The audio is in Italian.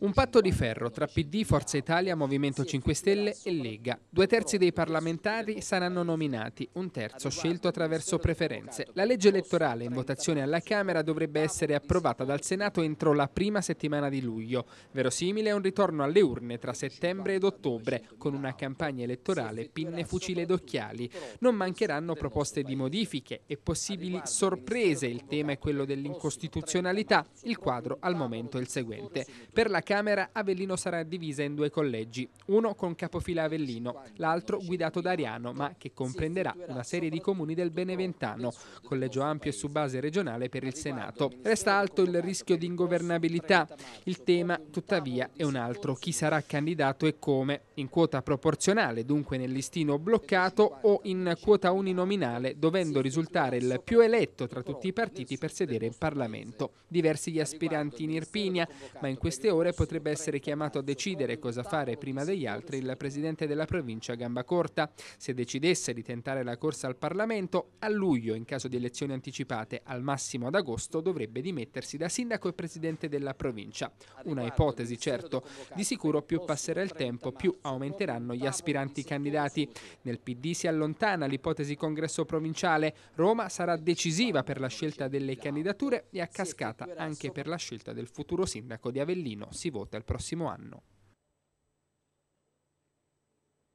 Un patto di ferro tra PD, Forza Italia, Movimento 5 Stelle e Lega. Due terzi dei parlamentari saranno nominati, un terzo scelto attraverso preferenze. La legge elettorale in votazione alla Camera dovrebbe essere approvata dal Senato entro la prima settimana di luglio. Verosimile è un ritorno alle urne tra settembre ed ottobre, con una campagna elettorale pinne, fucile ed occhiali. Non mancheranno proposte di modifiche e possibili sorprese. Il tema è quello dell'incostituzionalità. Il quadro al momento è il seguente. Per la Camera Avellino sarà divisa in due collegi, uno con capofila Avellino, l'altro guidato da Ariano, ma che comprenderà una serie di comuni del Beneventano, collegio ampio e su base regionale per il Senato. Resta alto il rischio di ingovernabilità. Il tema, tuttavia, è un altro. Chi sarà candidato e come? In quota proporzionale, dunque nel listino bloccato, o in quota uninominale, dovendo risultare il più eletto tra tutti i partiti per sedere in Parlamento. Diversi gli aspiranti in Irpinia, ma in queste ore dove potrebbe essere chiamato a decidere cosa fare prima degli altri il presidente della provincia Gambacorta. Se decidesse di tentare la corsa al Parlamento, a luglio, in caso di elezioni anticipate, al massimo ad agosto, dovrebbe dimettersi da sindaco e presidente della provincia. Una ipotesi, certo. Di sicuro più passerà il tempo, più aumenteranno gli aspiranti candidati. Nel PD si allontana l'ipotesi congresso provinciale. Roma sarà decisiva per la scelta delle candidature e a cascata anche per la scelta del futuro sindaco di Avellino si vota il prossimo anno.